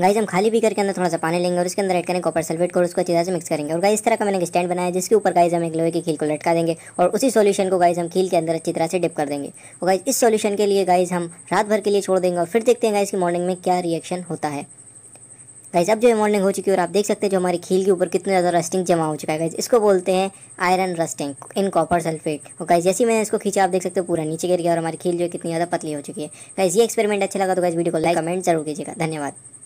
guys हम खाली पीकर के अंदर थोड़ा सा पानी लेंगे और इसके अंदर ऐड करेंगे कॉपर सल्फेट को उसको अच्छी तरह से मिक्स करेंगे और गाइज इस तरह का मैंने एक स्टैंड बनाया जिसके ऊपर गाइज हम एक लोहे की खील को लटका देंगे और उसी सोल्यूशन को गाइज हम खील के अंदर अच्छी तरह से डिप कर देंगे और गाइज इस सॉल्यूशन के लिए गाइज हम रात भर के लिए छोड़ देंगे और फिर देखते हैं गाइज की मॉर्निंग में क्या रिएक्शन होता है गाइज अब जो है मॉर्निंग हो चुकी है और आप देख सकते हैं जो हमारी खील के ऊपर कितना ज़्यादा रस्टिंग जमा हो चुका है गाइज इसको बोलते हैं iron rusting in copper sulphate और गाइज जैसे मैंने इसको खींचा आप देख सकते हो पूरा नीचे गिर गया और हमारी खील जो है कितनी ज़्यादा पतली हो चुकी है गाइज ये एक्सपेरिमेंट अच्छा लगा तो गाइज वीडियो को लाइक कमेंट जरूर कीजिएगा धन्यवाद